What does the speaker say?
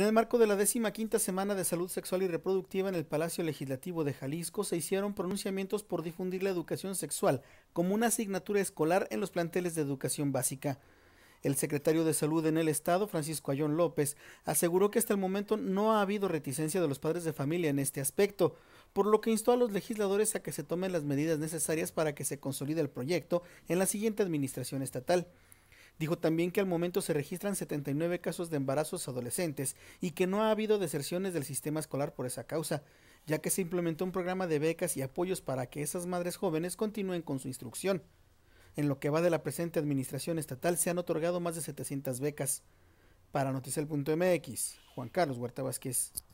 En el marco de la décima quinta semana de salud sexual y reproductiva en el Palacio Legislativo de Jalisco se hicieron pronunciamientos por difundir la educación sexual como una asignatura escolar en los planteles de educación básica. El secretario de Salud en el Estado, Francisco Ayón López, aseguró que hasta el momento no ha habido reticencia de los padres de familia en este aspecto, por lo que instó a los legisladores a que se tomen las medidas necesarias para que se consolide el proyecto en la siguiente administración estatal. Dijo también que al momento se registran 79 casos de embarazos adolescentes y que no ha habido deserciones del sistema escolar por esa causa, ya que se implementó un programa de becas y apoyos para que esas madres jóvenes continúen con su instrucción. En lo que va de la presente administración estatal se han otorgado más de 700 becas. Para Noticel.mx, Juan Carlos Huerta Vázquez.